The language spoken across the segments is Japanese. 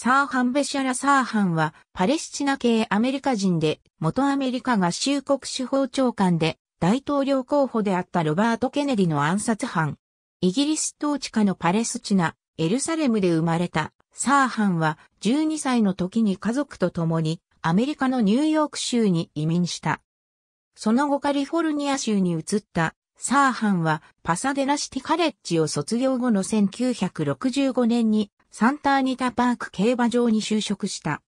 サーハン・ベシャラ・サーハンは、パレスチナ系アメリカ人で、元アメリカ合衆国司法長官で、大統領候補であったロバート・ケネディの暗殺犯。イギリス統治下のパレスチナ、エルサレムで生まれた、サーハンは、12歳の時に家族と共に、アメリカのニューヨーク州に移民した。その後カリフォルニア州に移った、サーハンは、パサデナシティカレッジを卒業後の1965年に、サンターニタパーク競馬場に就職した。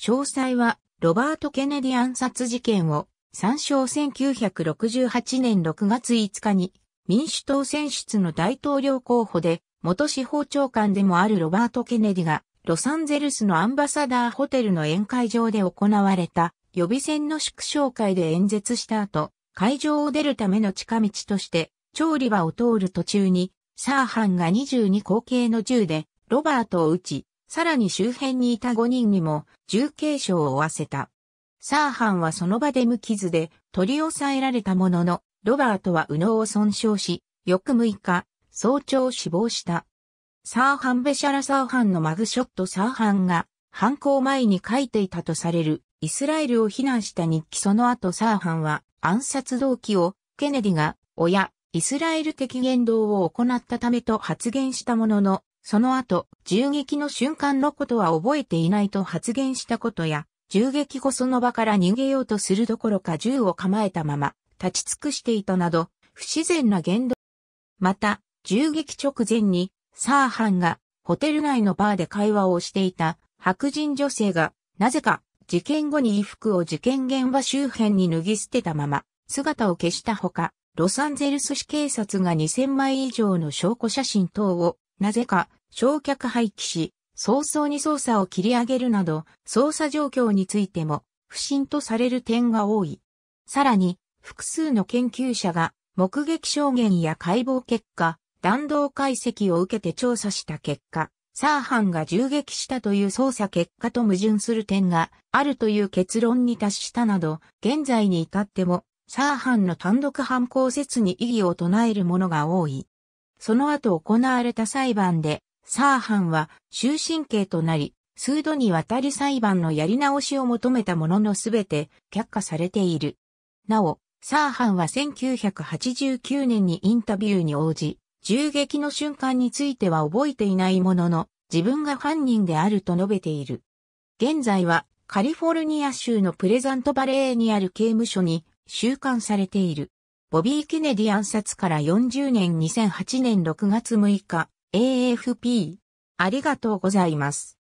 詳細は、ロバート・ケネディ暗殺事件を、参照1968年6月5日に、民主党選出の大統領候補で、元司法長官でもあるロバート・ケネディが、ロサンゼルスのアンバサダーホテルの宴会場で行われた予備選の祝勝会で演説した後、会場を出るための近道として、調理場を通る途中に、サーハンが22口径の銃でロバートを撃ち、さらに周辺にいた5人にも重軽傷を負わせた。サーハンはその場で無傷で取り押さえられたものの、ロバートは右脳を損傷し、翌6日、早朝死亡した。サーハン・ベシャラ・サーハンのマグショットサーハンが犯行前に書いていたとされるイスラエルを非難した日記その後サーハンは暗殺動機をケネディが親イスラエル的言動を行ったためと発言したもののその後、銃撃の瞬間のことは覚えていないと発言したことや、銃撃後その場から逃げようとするどころか銃を構えたまま、立ち尽くしていたなど、不自然な言動。また、銃撃直前に、サーハンが、ホテル内のバーで会話をしていた白人女性が、なぜか、事件後に衣服を事件現場周辺に脱ぎ捨てたまま、姿を消したほか、ロサンゼルス市警察が2000枚以上の証拠写真等をなぜか、焼却廃棄し、早々に捜査を切り上げるなど、捜査状況についても、不審とされる点が多い。さらに、複数の研究者が、目撃証言や解剖結果、弾道解析を受けて調査した結果、サーハンが銃撃したという捜査結果と矛盾する点があるという結論に達したなど、現在に至っても、サーハンの単独犯行説に異議を唱えるものが多い。その後行われた裁判で、サーハンは終身刑となり、数度にわたり裁判のやり直しを求めたもののすべて却下されている。なお、サーハンは1989年にインタビューに応じ、銃撃の瞬間については覚えていないものの、自分が犯人であると述べている。現在はカリフォルニア州のプレザントバレーにある刑務所に収監されている。ボビー・ケネディ暗殺から40年2008年6月6日、AFP。ありがとうございます。